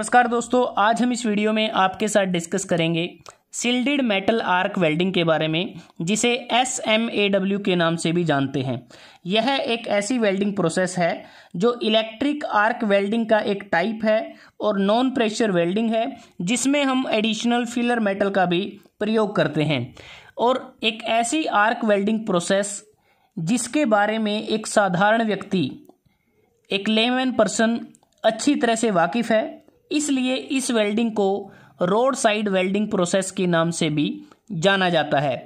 नमस्कार दोस्तों आज हम इस वीडियो में आपके साथ डिस्कस करेंगे सिल्डेड मेटल आर्क वेल्डिंग के बारे में जिसे एस एम ए डब्ल्यू के नाम से भी जानते हैं यह एक ऐसी वेल्डिंग प्रोसेस है जो इलेक्ट्रिक आर्क वेल्डिंग का एक टाइप है और नॉन प्रेशर वेल्डिंग है जिसमें हम एडिशनल फिलर मेटल का भी प्रयोग करते हैं और एक ऐसी आर्क वेल्डिंग प्रोसेस जिसके बारे में एक साधारण व्यक्ति एक लेमैन पर्सन अच्छी तरह से वाकिफ़ है इसलिए इस वेल्डिंग को रोड साइड वेल्डिंग प्रोसेस के नाम से भी जाना जाता है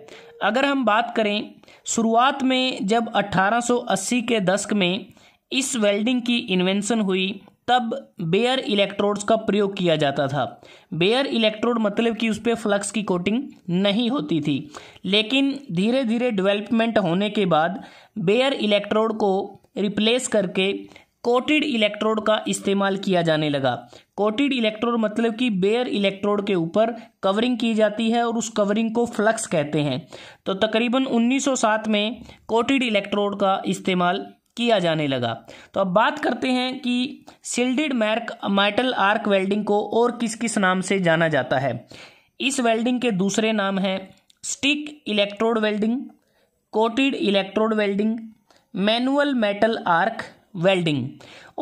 अगर हम बात करें शुरुआत में जब 1880 के दशक में इस वेल्डिंग की इन्वेंशन हुई तब बेयर इलेक्ट्रोड्स का प्रयोग किया जाता था बेयर इलेक्ट्रोड मतलब कि उस पर फ्लक्स की कोटिंग नहीं होती थी लेकिन धीरे धीरे डेवलपमेंट होने के बाद बेयर इलेक्ट्रोड को रिप्लेस करके कोटेड इलेक्ट्रोड का इस्तेमाल किया जाने लगा कोटेड इलेक्ट्रोड मतलब कि बेयर इलेक्ट्रोड के ऊपर कवरिंग की जाती है और उस कवरिंग को फ्लक्स कहते हैं तो तकरीबन 1907 में कोटेड इलेक्ट्रोड का इस्तेमाल किया जाने लगा तो अब बात करते हैं कि सिल्डेड मैर्क मेटल आर्क वेल्डिंग को और किस किस नाम से जाना जाता है इस वेल्डिंग के दूसरे नाम हैं stick electrode welding coated electrode welding manual metal arc welding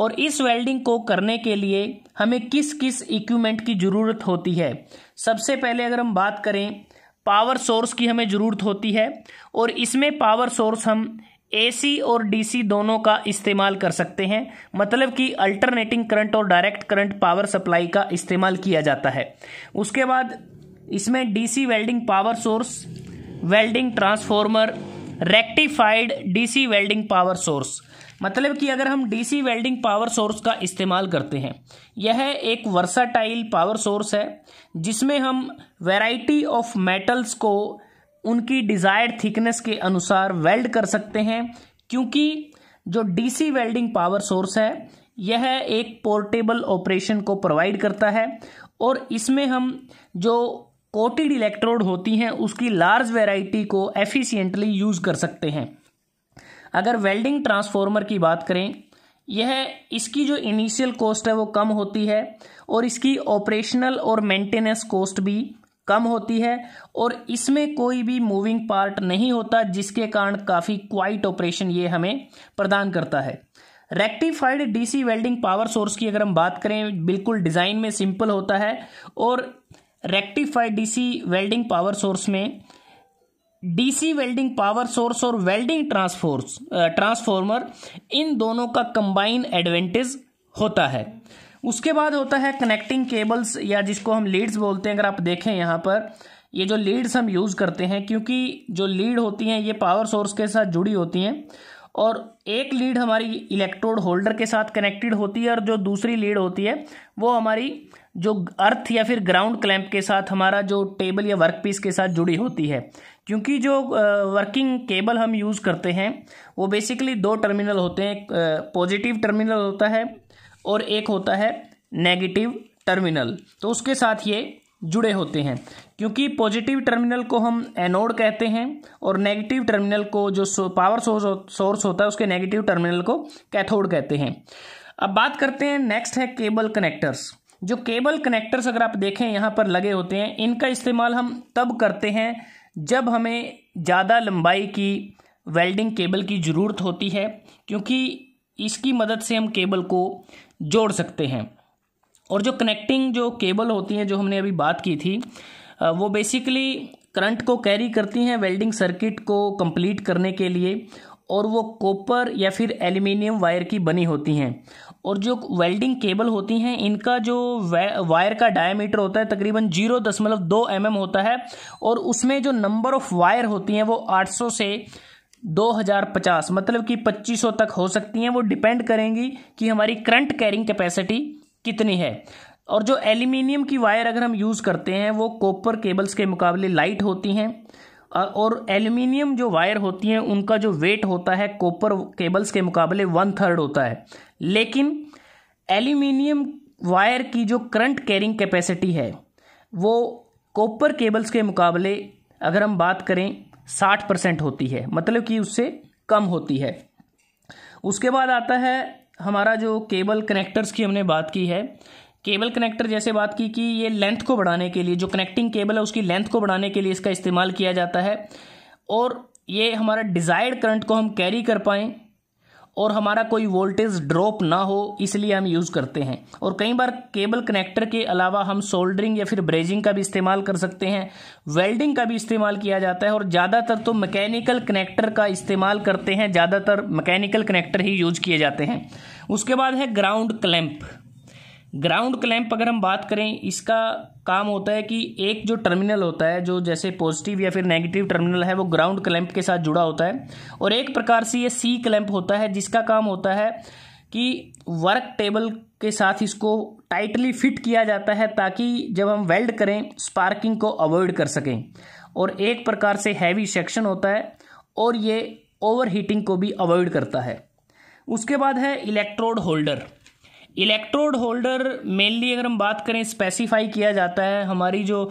और इस वेल्डिंग को करने के लिए हमें किस किस इक्विपमेंट की ज़रूरत होती है सबसे पहले अगर हम बात करें पावर सोर्स की हमें ज़रूरत होती है और इसमें पावर सोर्स हम एसी और डीसी दोनों का इस्तेमाल कर सकते हैं मतलब कि अल्टरनेटिंग करंट और डायरेक्ट करंट पावर सप्लाई का इस्तेमाल किया जाता है उसके बाद इसमें DC welding power source welding transformer rectified DC welding power source मतलब कि अगर हम डीसी वेल्डिंग पावर सोर्स का इस्तेमाल करते हैं यह है एक वर्साटाइल पावर सोर्स है जिसमें हम वैरायटी ऑफ मेटल्स को उनकी डिज़ायर्ड थिकनेस के अनुसार वेल्ड कर सकते हैं क्योंकि जो डीसी वेल्डिंग पावर सोर्स है यह एक पोर्टेबल ऑपरेशन को प्रोवाइड करता है और इसमें हम जो कोटिड इलेक्ट्रोड होती हैं उसकी लार्ज वेराइटी को एफिशियंटली यूज़ कर सकते हैं अगर वेल्डिंग ट्रांसफॉर्मर की बात करें यह इसकी जो इनिशियल कॉस्ट है वो कम होती है और इसकी ऑपरेशनल और मेंटेनेंस कॉस्ट भी कम होती है और इसमें कोई भी मूविंग पार्ट नहीं होता जिसके कारण काफ़ी क्वाइट ऑपरेशन ये हमें प्रदान करता है rectified DC welding power source की अगर हम बात करें बिल्कुल डिज़ाइन में सिंपल होता है और rectified DC welding power source में डीसी वेल्डिंग पावर सोर्स और वेल्डिंग ट्रांसफोर्स ट्रांसफॉर्मर इन दोनों का कंबाइन एडवेंटेज होता है उसके बाद होता है कनेक्टिंग केबल्स या जिसको हम लीड्स बोलते हैं अगर आप देखें यहाँ पर ये जो लीड्स हम यूज़ करते हैं क्योंकि जो लीड होती हैं ये पावर सोर्स के साथ जुड़ी होती हैं और एक लीड हमारी इलेक्ट्रोड होल्डर के साथ कनेक्टेड होती है और जो दूसरी लीड होती है वो हमारी जो अर्थ या फिर ग्राउंड क्लैंप के साथ हमारा जो टेबल या वर्क पीस के साथ जुड़ी होती है क्योंकि जो वर्किंग केबल हम यूज़ करते हैं वो बेसिकली दो टर्मिनल होते हैं पॉजिटिव टर्मिनल होता है और एक होता है नेगेटिव टर्मिनल तो उसके साथ ये जुड़े होते हैं क्योंकि पॉजिटिव टर्मिनल को हम एनोड कहते हैं और नेगेटिव टर्मिनल को जो पावर सोर्स सोर्स होता है उसके नेगेटिव टर्मिनल को कैथोड कहते हैं अब बात करते हैं नेक्स्ट है केबल कनेक्टर्स जो केबल कनेक्टर्स अगर आप देखें यहाँ पर लगे होते हैं इनका इस्तेमाल हम तब करते हैं जब हमें ज़्यादा लंबाई की वेल्डिंग केबल की ज़रूरत होती है क्योंकि इसकी मदद से हम केबल को जोड़ सकते हैं और जो कनेक्टिंग जो केबल होती हैं जो हमने अभी बात की थी वो बेसिकली करंट को कैरी करती हैं वेल्डिंग सर्किट को कंप्लीट करने के लिए और वो कॉपर या फिर एल्युमिनियम वायर की बनी होती हैं और जो वेल्डिंग केबल होती हैं इनका जो वायर का डायमीटर होता है तकरीबन जीरो दशमलव दो एम mm होता है और उसमें जो नंबर ऑफ वायर होती हैं वो आठ सौ से 2050 मतलब कि 2500 तक हो सकती हैं वो डिपेंड करेंगी कि हमारी करंट कैरिंग कैपेसिटी कितनी है और जो एल्यूमिनियम की वायर अगर हम यूज़ करते हैं वो कॉपर केबल्स के मुकाबले लाइट होती हैं और एल्यूमिनियम जो वायर होती हैं उनका जो वेट होता है कॉपर केबल्स के मुकाबले वन थर्ड होता है लेकिन एल्यूमिनियम वायर की जो करंट कैरिंग कैपेसिटी है वो कॉपर केबल्स के मुकाबले अगर हम बात करें साठ परसेंट होती है मतलब कि उससे कम होती है उसके बाद आता है हमारा जो केबल कनेक्टर्स की हमने बात की है केबल कनेक्टर जैसे बात की कि ये लेंथ को बढ़ाने के लिए जो कनेक्टिंग केबल है उसकी लेंथ को बढ़ाने के लिए इसका इस्तेमाल किया जाता है और ये हमारा डिज़ायर्ड करंट को हम कैरी कर पाएँ और हमारा कोई वोल्टेज ड्रॉप ना हो इसलिए हम यूज़ करते हैं और कई बार केबल कनेक्टर के अलावा हम सोल्डरिंग या फिर ब्रेजिंग का भी इस्तेमाल कर सकते हैं वेल्डिंग का भी इस्तेमाल किया जाता है और ज़्यादातर तो मैकेनिकल कनेक्टर का इस्तेमाल करते हैं ज़्यादातर मैकेनिकल कनेक्टर ही यूज किए जाते हैं उसके बाद है ग्राउंड क्लैंप ग्राउंड क्लैंप अगर हम बात करें इसका काम होता है कि एक जो टर्मिनल होता है जो जैसे पॉजिटिव या फिर नेगेटिव टर्मिनल है वो ग्राउंड क्लैंप के साथ जुड़ा होता है और एक प्रकार से ये सी क्लैंप होता है जिसका काम होता है कि वर्क टेबल के साथ इसको टाइटली फिट किया जाता है ताकि जब हम वेल्ड करें स्पार्किंग को अवॉइड कर सकें और एक प्रकार से हैवी सेक्शन होता है और ये ओवर हीटिंग को भी अवॉइड करता है उसके बाद है electrode holder electrode holder mainly अगर हम बात करें स्पेसिफाई किया जाता है हमारी जो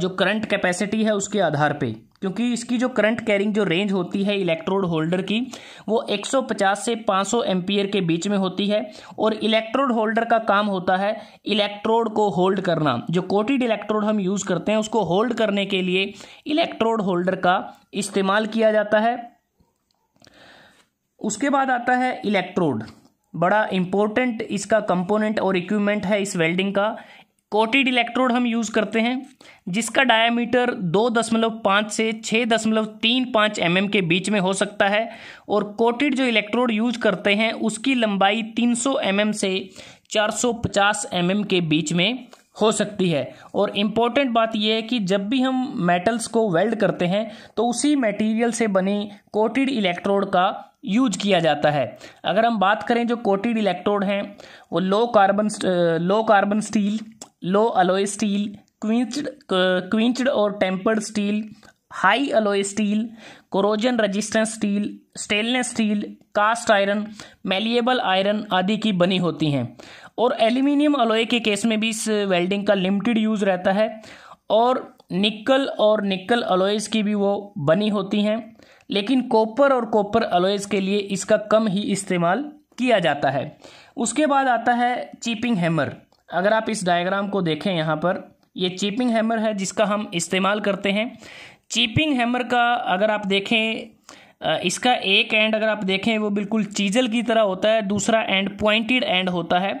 जो करंट कैपेसिटी है उसके आधार पे क्योंकि इसकी जो करंट कैरिंग जो रेंज होती है इलेक्ट्रोड होल्डर की वो 150 से 500 एम्पियर के बीच में होती है और इलेक्ट्रोड होल्डर का काम होता है इलेक्ट्रोड को होल्ड करना जो कोटिड इलेक्ट्रोड हम यूज़ करते हैं उसको होल्ड करने के लिए इलेक्ट्रोड होल्डर का इस्तेमाल किया जाता है उसके बाद आता है इलेक्ट्रोड बड़ा इम्पोर्टेंट इसका कंपोनेंट और इक्विपमेंट है इस वेल्डिंग का कोटेड इलेक्ट्रोड हम यूज़ करते हैं जिसका डायामीटर दो दशमलव पाँच से छः दशमलव तीन पाँच एम mm के बीच में हो सकता है और कोटेड जो इलेक्ट्रोड यूज करते हैं उसकी लंबाई तीन सौ एम mm से चार सौ पचास एम mm के बीच में हो सकती है और इम्पॉर्टेंट बात यह है कि जब भी हम मेटल्स को वेल्ड करते हैं तो उसी मटेरियल से बने कोटेड इलेक्ट्रोड का यूज किया जाता है अगर हम बात करें जो कोटिड इलेक्ट्रोड हैं वो low carbon low carbon steel low alloy steel quenched quenched और tempered steel high alloy steel corrosion resistance steel stainless steel cast iron malleable iron आदि की बनी होती हैं और एल्यूमिनियम अलोय के केस में भी इस वेल्डिंग का लिमिटेड यूज़ रहता है और निकल और निकल अलोयज की भी वो बनी होती हैं लेकिन कॉपर और कॉपर अलोयज के लिए इसका कम ही इस्तेमाल किया जाता है उसके बाद आता है चीपिंग हैमर अगर आप इस डायग्राम को देखें यहाँ पर ये चीपिंग हैमर है जिसका हम इस्तेमाल करते हैं चीपिंग हैमर का अगर आप देखें इसका एक एंड अगर आप देखें वो बिल्कुल चीजल की तरह होता है दूसरा एंड पॉइंटेड एंड होता है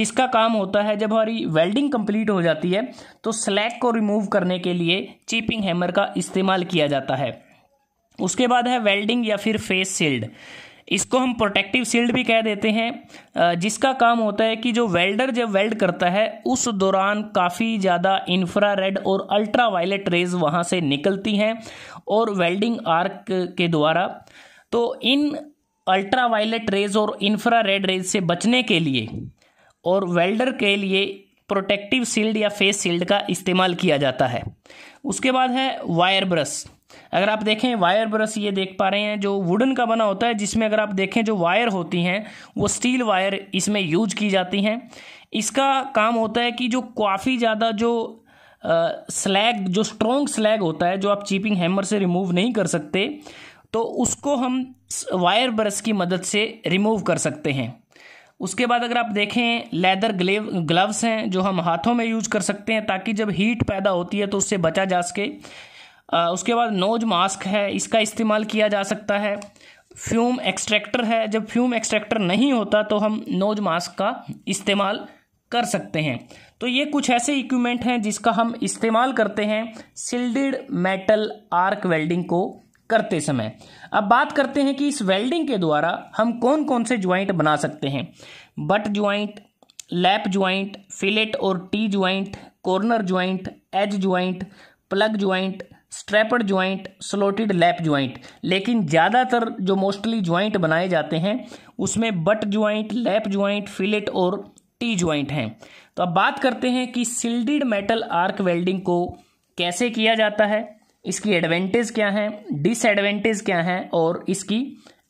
जिसका काम होता है जब हमारी वेल्डिंग कंप्लीट हो जाती है तो स्लैग को रिमूव करने के लिए चीपिंग हैमर का इस्तेमाल किया जाता है उसके बाद है वेल्डिंग या फिर फेस शील्ड इसको हम प्रोटेक्टिव शील्ड भी कह देते हैं जिसका काम होता है कि जो वेल्डर जब वेल्ड करता है उस दौरान काफ़ी ज़्यादा इंफ्रारेड और अल्ट्रावायलेट रेज वहाँ से निकलती हैं और वेल्डिंग आर्क के द्वारा तो इन अल्ट्रावायलेट रेज और इंफ्रारेड रेज से बचने के लिए और वेल्डर के लिए प्रोटेक्टिव शील्ड या फेस शील्ड का इस्तेमाल किया जाता है उसके बाद है वायर ब्रश अगर आप देखें वायर ब्रश ये देख पा रहे हैं जो वुडन का बना होता है जिसमें अगर आप देखें जो वायर होती हैं वो स्टील वायर इसमें यूज की जाती हैं इसका काम होता है कि जो काफ़ी ज़्यादा जो स्लैग जो स्ट्रोंग स्लैग होता है जो आप चीपिंग हैमर से रिमूव नहीं कर सकते तो उसको हम वायर ब्रश की मदद से रिमूव कर सकते हैं उसके बाद अगर आप देखें लेदर ग्लेव ग्लव्स हैं जो हम हाथों में यूज कर सकते हैं ताकि जब हीट पैदा होती है तो उससे बचा जा सके उसके बाद नोज मास्क है इसका इस्तेमाल किया जा सकता है फ्यूम एक्सट्रैक्टर है जब फ्यूम एक्सट्रैक्टर नहीं होता तो हम नोज मास्क का इस्तेमाल कर सकते हैं तो ये कुछ ऐसे इक्विपमेंट हैं जिसका हम इस्तेमाल करते हैं सिल्डेड मेटल आर्क वेल्डिंग को करते समय अब बात करते हैं कि इस वेल्डिंग के द्वारा हम कौन कौन से ज्वाइंट बना सकते हैं butt joint lap joint fillet और T joint corner joint edge joint plug joint strapped joint slotted lap joint लेकिन ज़्यादातर जो मोस्टली ज्वाइंट बनाए जाते हैं उसमें butt joint lap joint fillet और टी ज्वाइंट हैं तो अब बात करते हैं कि सिल्डिड मेटल आर्क वेल्डिंग को कैसे किया जाता है इसकी एडवांटेज क्या हैं डिसएडवांटेज क्या हैं और इसकी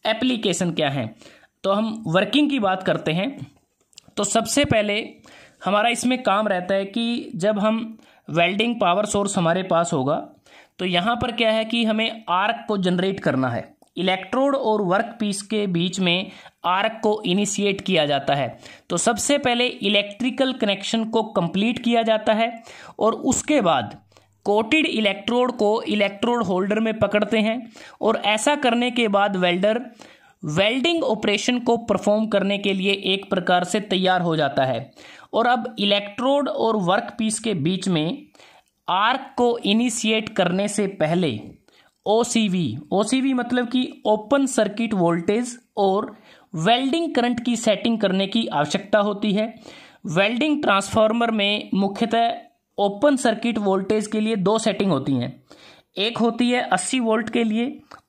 एप्लीकेशन क्या है तो हम वर्किंग की बात करते हैं तो सबसे पहले हमारा इसमें काम रहता है कि जब हम वेल्डिंग पावर सोर्स हमारे पास होगा तो यहाँ पर क्या है कि हमें आर्क को जनरेट करना है इलेक्ट्रोड और वर्क पीस के बीच में आर्क को इनिशिएट किया जाता है तो सबसे पहले इलेक्ट्रिकल कनेक्शन को कंप्लीट किया जाता है और उसके बाद कोटेड इलेक्ट्रोड को इलेक्ट्रोड होल्डर में पकड़ते हैं और ऐसा करने के बाद वेल्डर वेल्डिंग ऑपरेशन को परफॉर्म करने के लिए एक प्रकार से तैयार हो जाता है और अब इलेक्ट्रोड और वर्क पीस के बीच में आर्क को इनिशिएट करने से पहले ओसीवी ओसीवी मतलब कि ओपन सर्किट वोल्टेज और वेल्डिंग करंट की सेटिंग करने की आवश्यकता होती है वेल्डिंग ट्रांसफार्मर में मुख्यतः ओपन सर्किट वोल्टेज के लिए दो सेटिंग होती हैं एक होती है 80 वोल्ट के लिए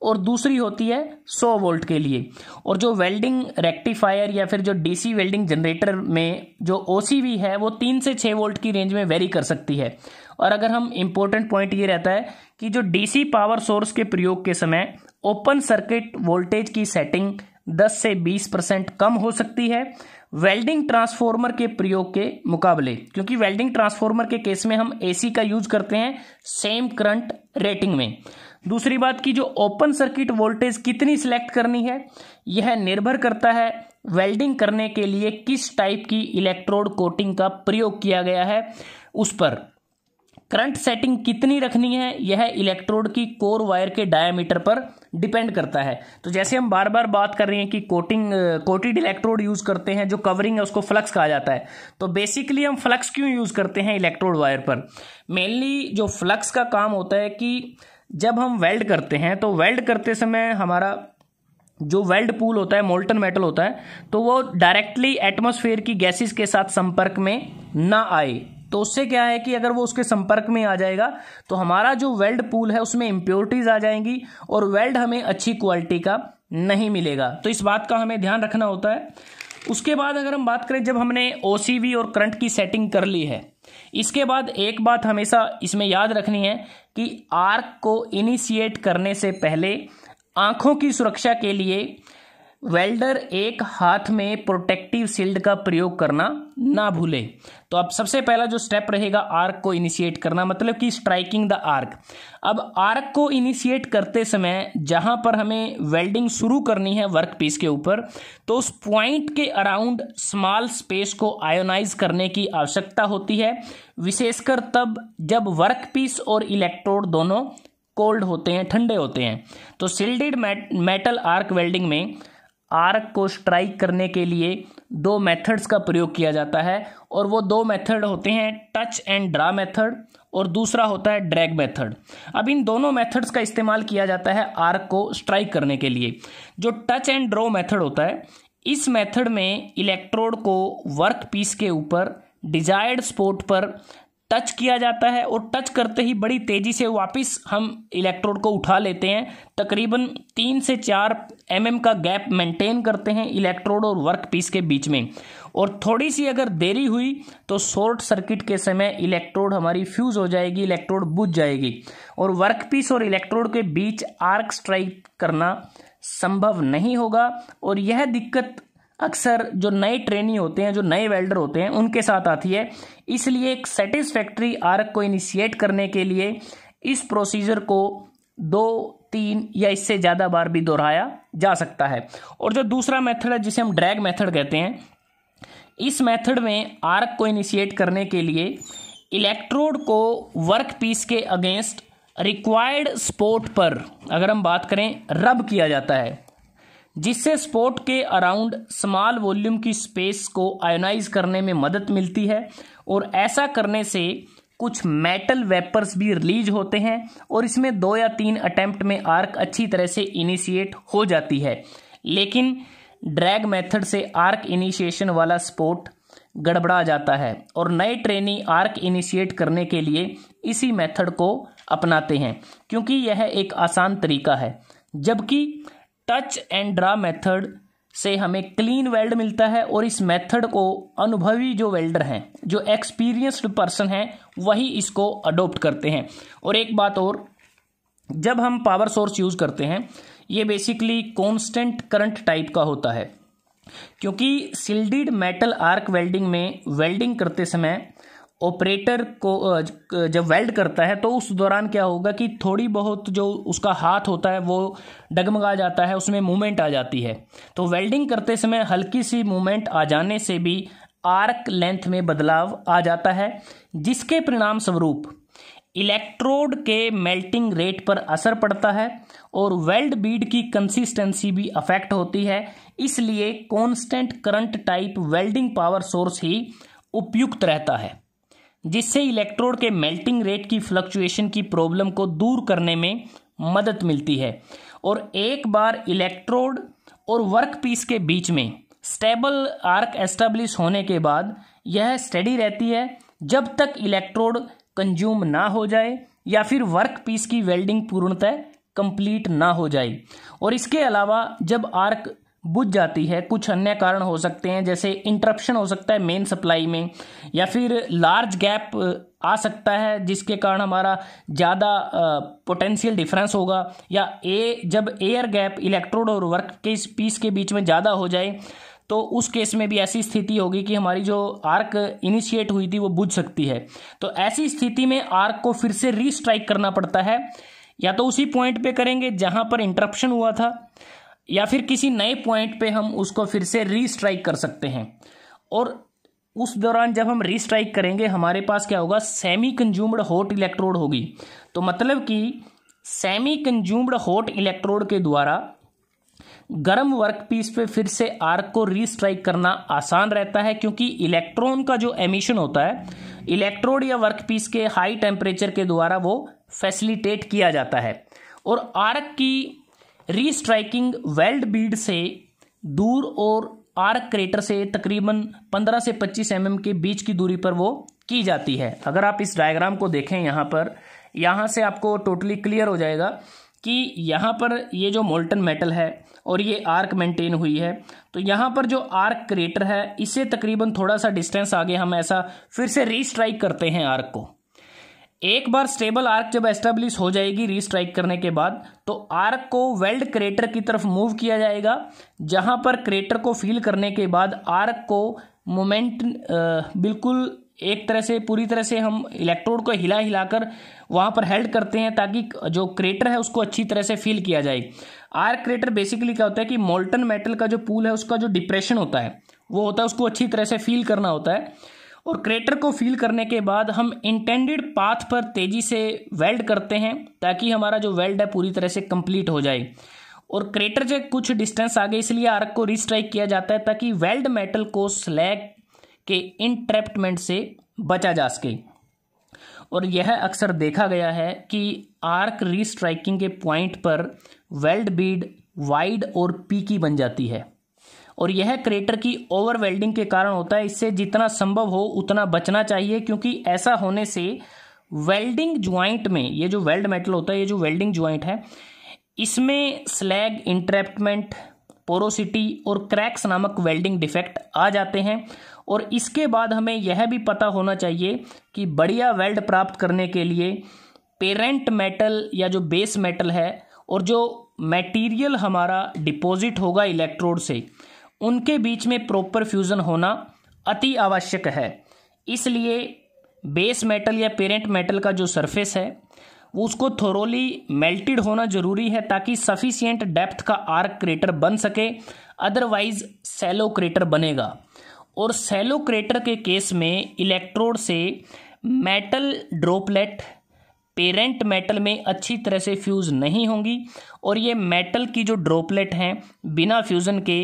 और दूसरी होती है 100 वोल्ट के लिए और जो वेल्डिंग रेक्टिफायर या फिर जो डीसी वेल्डिंग जनरेटर में जो ओसीवी है वो तीन से छः वोल्ट की रेंज में वेरी कर सकती है और अगर हम इम्पोर्टेंट पॉइंट ये रहता है कि जो डीसी पावर सोर्स के प्रयोग के समय ओपन सर्किट वोल्टेज की सेटिंग 10 से 20 परसेंट कम हो सकती है वेल्डिंग ट्रांसफॉर्मर के प्रयोग के मुकाबले क्योंकि वेल्डिंग ट्रांसफॉर्मर के केस में हम एसी का यूज करते हैं सेम करंट रेटिंग में दूसरी बात की जो ओपन सर्किट वोल्टेज कितनी सिलेक्ट करनी है यह निर्भर करता है वेल्डिंग करने के लिए किस टाइप की इलेक्ट्रोड कोटिंग का प्रयोग किया गया है उस पर करंट सेटिंग कितनी रखनी है यह इलेक्ट्रोड की कोर वायर के डायमीटर पर डिपेंड करता है तो जैसे हम बार बार बात कर रहे हैं कि कोटिंग कोटेड इलेक्ट्रोड यूज़ करते हैं जो कवरिंग है उसको फ्लक्स कहा जाता है तो बेसिकली हम फ्लक्स क्यों यूज़ करते हैं इलेक्ट्रोड वायर पर मेनली जो फ्लक्स का काम होता है कि जब हम वेल्ड करते हैं तो वेल्ड करते समय हमारा जो वेल्ड पूल होता है मोल्टन मेटल होता है तो वो डायरेक्टली एटमोसफेयर की गैसेस के साथ संपर्क में ना आए तो उससे क्या है कि अगर वो उसके संपर्क में आ जाएगा तो हमारा जो वेल्ड पूल है उसमें इम्प्योरिटीज आ जाएंगी और वेल्ड हमें अच्छी क्वालिटी का नहीं मिलेगा तो इस बात का हमें ध्यान रखना होता है उसके बाद अगर हम बात करें जब हमने ओ और करंट की सेटिंग कर ली है इसके बाद एक बात हमेशा इसमें याद रखनी है कि आर्क को इनिशिएट करने से पहले आंखों की सुरक्षा के लिए वेल्डर एक हाथ में प्रोटेक्टिव शील्ड का प्रयोग करना ना भूले तो अब सबसे पहला जो स्टेप रहेगा आर्क को इनिशिएट करना मतलब कि स्ट्राइकिंग द आर्क अब आर्क को इनिशिएट करते समय जहां पर हमें वेल्डिंग शुरू करनी है वर्क पीस के ऊपर तो उस पॉइंट के अराउंड स्मॉल स्पेस को आयोनाइज करने की आवश्यकता होती है विशेषकर तब जब वर्क पीस और इलेक्ट्रोड दोनों कोल्ड होते हैं ठंडे होते हैं तो सिल्डेड मेटल आर्क वेल्डिंग में आर्क को स्ट्राइक करने के लिए दो मेथड्स का प्रयोग किया जाता है और वो दो मेथड होते हैं टच एंड ड्रा मेथड और दूसरा होता है ड्रैग मेथड अब इन दोनों मेथड्स का इस्तेमाल किया जाता है आर्क को स्ट्राइक करने के लिए जो टच एंड ड्रो मेथड होता है इस मेथड में इलेक्ट्रोड को वर्क पीस के ऊपर डिजायर्ड स्पोर्ट पर टच किया जाता है और टच करते ही बड़ी तेज़ी से वापस हम इलेक्ट्रोड को उठा लेते हैं तकरीबन तीन से चार एम mm का गैप मेंटेन करते हैं इलेक्ट्रोड और वर्क पीस के बीच में और थोड़ी सी अगर देरी हुई तो शॉर्ट सर्किट के समय इलेक्ट्रोड हमारी फ्यूज़ हो जाएगी इलेक्ट्रोड बुझ जाएगी और वर्क पीस और इलेक्ट्रोड के बीच आर्क स्ट्राइक करना संभव नहीं होगा और यह दिक्कत अक्सर जो नए ट्रेनी होते हैं जो नए वेल्डर होते हैं उनके साथ आती है इसलिए एक सेटिस्फैक्ट्री आर्क को इनिशिएट करने के लिए इस प्रोसीजर को दो तीन या इससे ज़्यादा बार भी दोहराया जा सकता है और जो दूसरा मेथड है जिसे हम ड्रैग मेथड कहते हैं इस मेथड में आर्क को इनिशिएट करने के लिए इलेक्ट्रोड को वर्क पीस के अगेंस्ट रिक्वायर्ड स्पोर्ट पर अगर हम बात करें रब किया जाता है जिससे स्पोर्ट के अराउंड स्मॉल वॉल्यूम की स्पेस को आयोनाइज करने में मदद मिलती है और ऐसा करने से कुछ मेटल वेपर्स भी रिलीज होते हैं और इसमें दो या तीन अटेम्प्ट में आर्क अच्छी तरह से इनिशिएट हो जाती है लेकिन ड्रैग मेथड से आर्क इनिशिएशन वाला स्पोर्ट गड़बड़ा जाता है और नए ट्रेनी आर्क इनिशिएट करने के लिए इसी मेथड को अपनाते हैं क्योंकि यह एक आसान तरीका है जबकि टच एंड ड्रा मेथड से हमें क्लीन वेल्ड मिलता है और इस मेथड को अनुभवी जो वेल्डर हैं जो एक्सपीरियंस्ड पर्सन हैं वही इसको अडोप्ट करते हैं और एक बात और जब हम पावर सोर्स यूज़ करते हैं ये बेसिकली कॉन्स्टेंट करंट टाइप का होता है क्योंकि सिल्डिड मेटल आर्क वेल्डिंग में वेल्डिंग करते समय ऑपरेटर को जब वेल्ड करता है तो उस दौरान क्या होगा कि थोड़ी बहुत जो उसका हाथ होता है वो डगमगा जाता है उसमें मूवमेंट आ जाती है तो वेल्डिंग करते समय हल्की सी मूवमेंट आ जाने से भी आर्क लेंथ में बदलाव आ जाता है जिसके परिणाम स्वरूप इलेक्ट्रोड के मेल्टिंग रेट पर असर पड़ता है और वेल्ड बीड की कंसिस्टेंसी भी अफेक्ट होती है इसलिए constant current type welding power source ही उपयुक्त रहता है जिससे इलेक्ट्रोड के मेल्टिंग रेट की फ्लक्चुएशन की प्रॉब्लम को दूर करने में मदद मिलती है और एक बार इलेक्ट्रोड और वर्क पीस के बीच में स्टेबल आर्क एस्टेब्लिश होने के बाद यह स्टडी रहती है जब तक इलेक्ट्रोड कंज्यूम ना हो जाए या फिर वर्क पीस की वेल्डिंग पूर्णतः कंप्लीट ना हो जाए और इसके अलावा जब आर्क बुझ जाती है कुछ अन्य कारण हो सकते हैं जैसे इंटरप्शन हो सकता है मेन सप्लाई में या फिर लार्ज गैप आ सकता है जिसके कारण हमारा ज़्यादा पोटेंशियल डिफरेंस होगा या ए जब एयर गैप इलेक्ट्रोड और वर्क के इस पीस के बीच में ज़्यादा हो जाए तो उस केस में भी ऐसी स्थिति होगी कि हमारी जो आर्क इनिशिएट हुई थी वो बुझ सकती है तो ऐसी स्थिति में आर्क को फिर से रीस्ट्राइक करना पड़ता है या तो उसी पॉइंट पे करेंगे जहां पर इंटरप्शन हुआ था या फिर किसी नए पॉइंट पे हम उसको फिर से रीस्ट्राइक कर सकते हैं और उस दौरान जब हम रीस्ट्राइक करेंगे हमारे पास क्या होगा सेमी कंज्यूम्ड हॉट इलेक्ट्रोड होगी तो मतलब कि सेमी कंज्यूम्ड हॉट इलेक्ट्रोड के द्वारा गर्म वर्कपीस पे फिर से आर्क को रीस्ट्राइक करना आसान रहता है क्योंकि इलेक्ट्रॉन का जो एमिशन होता है इलेक्ट्रोड या वर्कपीस के हाई टेम्परेचर के द्वारा वो फैसिलिटेट किया जाता है और आर्क की रीस्ट्राइकिंग वेल्ड बीड से दूर और आर्क क्रेटर से तकरीबन 15 से 25 एम mm के बीच की दूरी पर वो की जाती है अगर आप इस डायग्राम को देखें यहाँ पर यहाँ से आपको टोटली क्लियर हो जाएगा कि यहाँ पर ये जो मोल्टन मेटल है और ये आर्क मेंटेन हुई है तो यहाँ पर जो आर्क क्रेटर है इससे तकरीबन थोड़ा सा डिस्टेंस आगे हम ऐसा फिर से रीस्ट्राइक करते हैं आर्क को एक बार स्टेबल आर्क जब एस्टेब्लिश हो जाएगी रीस्ट्राइक करने के बाद तो आर्क को वेल्ड क्रेटर की तरफ मूव किया जाएगा जहां पर क्रेटर को फील करने के बाद आर्क को मोमेंट बिल्कुल एक तरह से पूरी तरह से हम इलेक्ट्रोड को हिला हिलाकर वहां पर हेल्ड करते हैं ताकि जो क्रेटर है उसको अच्छी तरह से फील किया जाए आर क्रेटर बेसिकली क्या होता है कि मोल्टन मेटल का जो पूल है उसका जो डिप्रेशन होता है वो होता है उसको अच्छी तरह से फील करना होता है और क्रेटर को फील करने के बाद हम इंटेंडेड पाथ पर तेज़ी से वेल्ड करते हैं ताकि हमारा जो वेल्ड है पूरी तरह से कंप्लीट हो जाए और क्रेटर से कुछ डिस्टेंस आगे इसलिए आर्क को रिस्ट्राइक किया जाता है ताकि वेल्ड मेटल को स्लैग के इंट्रैप्टमेंट से बचा जा सके और यह अक्सर देखा गया है कि आर्क रिस्ट्राइकिंग के पॉइंट पर वेल्ड बीड वाइड और पीकी बन जाती है और यह क्रेटर की ओवर वेल्डिंग के कारण होता है इससे जितना संभव हो उतना बचना चाहिए क्योंकि ऐसा होने से वेल्डिंग ज्वाइंट में ये जो वेल्ड मेटल होता है ये जो वेल्डिंग ज्वाइंट है इसमें स्लैग इंट्रैप्टमेंट पोरोसिटी और क्रैक्स नामक वेल्डिंग डिफेक्ट आ जाते हैं और इसके बाद हमें यह भी पता होना चाहिए कि बढ़िया वेल्ड प्राप्त करने के लिए पेरेंट मेटल या जो बेस मेटल है और जो मटेरियल हमारा डिपॉजिट होगा इलेक्ट्रोड से उनके बीच में प्रॉपर फ्यूज़न होना अति आवश्यक है इसलिए बेस मेटल या पेरेंट मेटल का जो सरफेस है उसको थोरोली मेल्टेड होना जरूरी है ताकि सफिशियंट डेप्थ का आर्क क्रेटर बन सके अदरवाइज सेलो क्रेटर बनेगा और सेलो क्रेटर के केस में इलेक्ट्रोड से मेटल ड्रॉपलेट पेरेंट मेटल में अच्छी तरह से फ्यूज़ नहीं होंगी और ये मेटल की जो ड्रॉपलेट हैं बिना फ्यूज़न के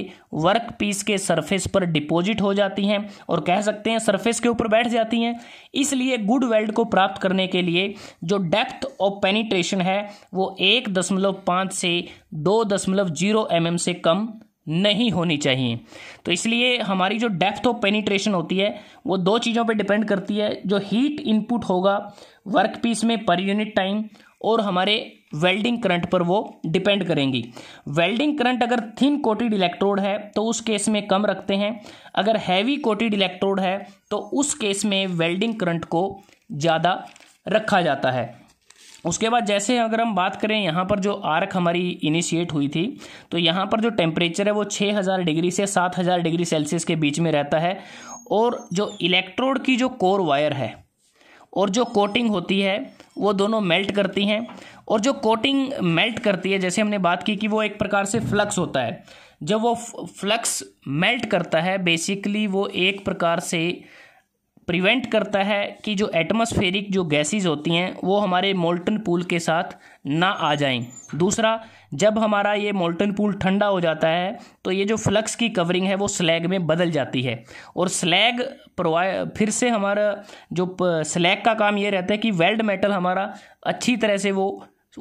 वर्क पीस के सरफेस पर डिपॉजिट हो जाती हैं और कह सकते हैं सरफेस के ऊपर बैठ जाती हैं इसलिए गुड वेल्ड को प्राप्त करने के लिए जो डेप्थ ऑफ पेनिट्रेशन है वो एक दशमलव पाँच से दो दशमलव जीरो एम से कम नहीं होनी चाहिए तो इसलिए हमारी जो डेप्थ ऑफ पेनिट्रेशन होती है वो दो चीज़ों पे डिपेंड करती है जो हीट इनपुट होगा वर्क पीस में पर यूनिट टाइम और हमारे वेल्डिंग करंट पर वो डिपेंड करेंगी वेल्डिंग करंट अगर थिन कोटेड इलेक्ट्रोड है तो उस केस में कम रखते हैं अगर हैवी कोटेड इलेक्ट्रोड है तो उस केस में वेल्डिंग करंट को ज़्यादा रखा जाता है उसके बाद जैसे अगर हम बात करें यहाँ पर जो आर्क हमारी इनिशिएट हुई थी तो यहाँ पर जो टेम्परेचर है वो 6000 डिग्री से 7000 डिग्री सेल्सियस के बीच में रहता है और जो इलेक्ट्रोड की जो कोर वायर है और जो कोटिंग होती है वो दोनों मेल्ट करती हैं और जो कोटिंग मेल्ट करती है जैसे हमने बात की कि वो एक प्रकार से फ्लक्स होता है जब वो फ्लक्स मेल्ट करता है बेसिकली वो एक प्रकार से प्रिवेंट करता है कि जो एटमॉस्फेरिक जो गैसेस होती हैं वो हमारे मोल्टन पूल के साथ ना आ जाएं दूसरा जब हमारा ये मोल्टन पूल ठंडा हो जाता है तो ये जो फ्लक्स की कवरिंग है वो स्लैग में बदल जाती है और स्लैग प्रोवाइ फिर से हमारा जो स्लैग का काम ये रहता है कि वेल्ड मेटल हमारा अच्छी तरह से वो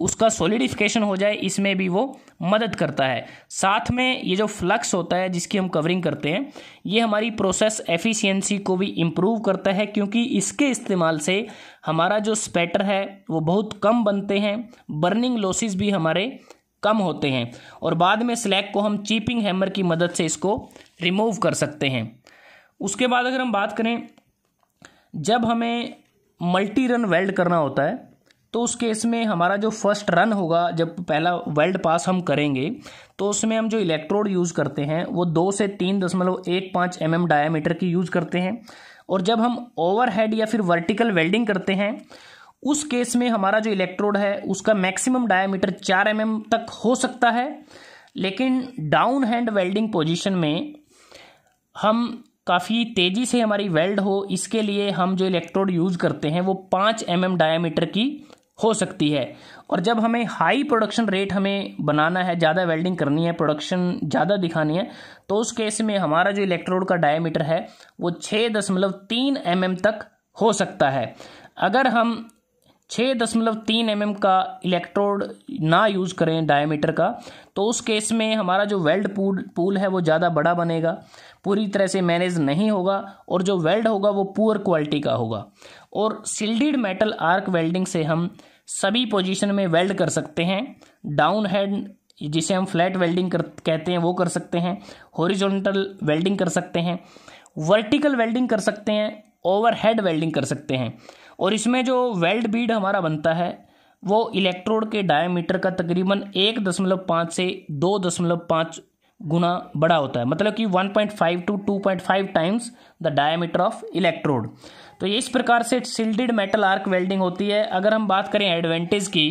उसका सॉलिडिफिकेशन हो जाए इसमें भी वो मदद करता है साथ में ये जो फ्लक्स होता है जिसकी हम कवरिंग करते हैं ये हमारी प्रोसेस एफिशिएंसी को भी इम्प्रूव करता है क्योंकि इसके इस्तेमाल से हमारा जो स्पेटर है वो बहुत कम बनते हैं बर्निंग लॉसेस भी हमारे कम होते हैं और बाद में स्लैग को हम चीपिंग हैमर की मदद से इसको रिमूव कर सकते हैं उसके बाद अगर हम बात करें जब हमें मल्टी रन वेल्ड करना होता है तो उस केस में हमारा जो फर्स्ट रन होगा जब पहला वेल्ड पास हम करेंगे तो उसमें हम जो इलेक्ट्रोड यूज़ करते हैं वो दो से तीन दशमलव एक पाँच एम एम डायामीटर की यूज़ करते हैं और जब हम ओवरहेड या फिर वर्टिकल वेल्डिंग करते हैं उस केस में हमारा जो इलेक्ट्रोड है उसका मैक्सिमम डायामीटर चार एम mm तक हो सकता है लेकिन डाउन हैंड वेल्डिंग पोजिशन में हम काफ़ी तेज़ी से हमारी वेल्ड हो इसके लिए हम जो इलेक्ट्रोड यूज़ करते हैं वो पाँच एम mm डायामीटर की हो सकती है और जब हमें हाई प्रोडक्शन रेट हमें बनाना है ज़्यादा वेल्डिंग करनी है प्रोडक्शन ज़्यादा दिखानी है तो उस केस में हमारा जो इलेक्ट्रोड का डायमीटर है वो छः दशमलव तीन एम mm तक हो सकता है अगर हम छः दशमलव तीन एम mm का इलेक्ट्रोड ना यूज़ करें डायमीटर का तो उस केस में हमारा जो वेल्ड पूल पूल है वो ज़्यादा बड़ा बनेगा पूरी तरह से मैनेज नहीं होगा और जो वेल्ड होगा वो पुअर क्वालिटी का होगा और सिल्डिड मेटल आर्क वेल्डिंग से हम सभी पोजीशन में वेल्ड कर सकते हैं डाउन हेड जिसे हम फ्लैट वेल्डिंग कर कहते हैं वो कर सकते हैं हॉरिजॉन्टल वेल्डिंग कर सकते हैं वर्टिकल वेल्डिंग कर सकते हैं ओवरहेड वेल्डिंग कर सकते हैं और इसमें जो वेल्ड बीड हमारा बनता है वो इलेक्ट्रोड के डायमीटर का तकरीबन एक दशमलव पाँच से दो दशमलव पाँच गुना बड़ा होता है मतलब कि one point five to two point five times the diameter of electrode तो ये इस प्रकार से सिल्डिड मेटल आर्क वेल्डिंग होती है अगर हम बात करें एडवांटेज की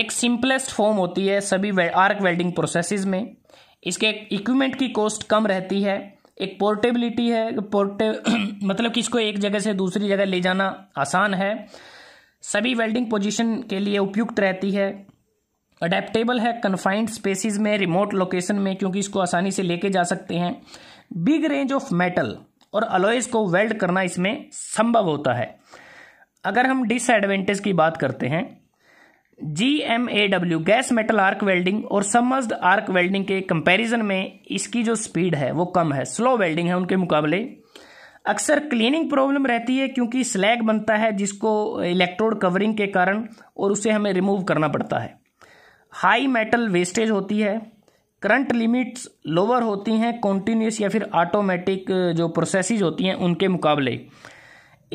एक सिंपलेस्ट फॉर्म होती है सभी आर्क वेल्डिंग प्रोसेसेस में इसके इक्विपमेंट की कॉस्ट कम रहती है एक पोर्टेबिलिटी है पोर्टे मतलब कि इसको एक जगह से दूसरी जगह ले जाना आसान है सभी वेल्डिंग पोजीशन के लिए उपयुक्त रहती है अडेप्टेबल है कन्फाइंड स्पेसिस में रिमोट लोकेशन में क्योंकि इसको आसानी से लेके जा सकते हैं बिग रेंज ऑफ मेटल और अलॉयज को वेल्ड करना इसमें संभव होता है अगर हम डिसएडवेंटेज की बात करते हैं G M A W gas metal arc welding और समर्स्ड आर्क वेल्डिंग के कंपैरिजन में इसकी जो स्पीड है वो कम है स्लो वेल्डिंग है उनके मुकाबले अक्सर क्लीनिंग प्रॉब्लम रहती है क्योंकि स्लैग बनता है जिसको इलेक्ट्रोड कवरिंग के कारण और उसे हमें रिमूव करना पड़ता है हाई मेटल वेस्टेज होती है करंट लिमिट्स लोअर होती हैं कॉन्टीन्यूस या फिर ऑटोमेटिक जो प्रोसेसिज होती हैं उनके मुकाबले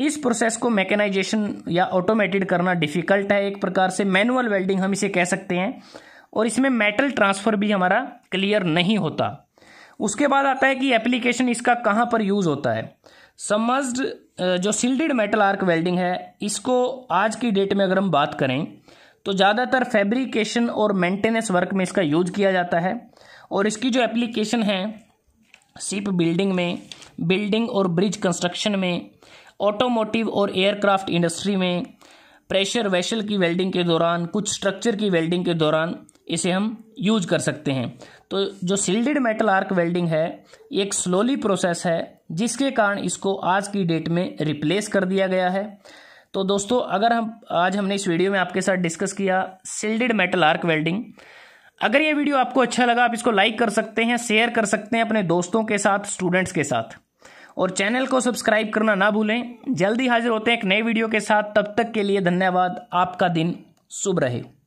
इस प्रोसेस को मैकेनाइजेशन या ऑटोमेटेड करना डिफ़िकल्ट है एक प्रकार से मैनुअल वेल्डिंग हम इसे कह सकते हैं और इसमें मेटल ट्रांसफ़र भी हमारा क्लियर नहीं होता उसके बाद आता है कि एप्लीकेशन इसका कहाँ पर यूज़ होता है समझ जो सिल्डेड मेटल आर्क वेल्डिंग है इसको आज की डेट में अगर हम बात करें तो ज़्यादातर फैब्रिकेशन और मेंटेनेंस वर्क में इसका यूज किया जाता है और इसकी जो एप्लीकेशन है शिप बिल्डिंग में बिल्डिंग और ब्रिज कंस्ट्रक्शन में ऑटोमोटिव और एयरक्राफ्ट इंडस्ट्री में प्रेशर वेशल की वेल्डिंग के दौरान कुछ स्ट्रक्चर की वेल्डिंग के दौरान इसे हम यूज कर सकते हैं तो जो सिल्डेड मेटल आर्क वेल्डिंग है एक स्लोली प्रोसेस है जिसके कारण इसको आज की डेट में रिप्लेस कर दिया गया है तो दोस्तों अगर हम आज हमने इस वीडियो में आपके साथ डिस्कस किया सिल्डेड मेटल आर्क वेल्डिंग अगर ये वीडियो आपको अच्छा लगा आप इसको लाइक कर सकते हैं शेयर कर सकते हैं अपने दोस्तों के साथ स्टूडेंट्स के साथ और चैनल को सब्सक्राइब करना ना भूलें जल्दी हाजिर होते हैं एक नए वीडियो के साथ तब तक के लिए धन्यवाद आपका दिन शुभ रहे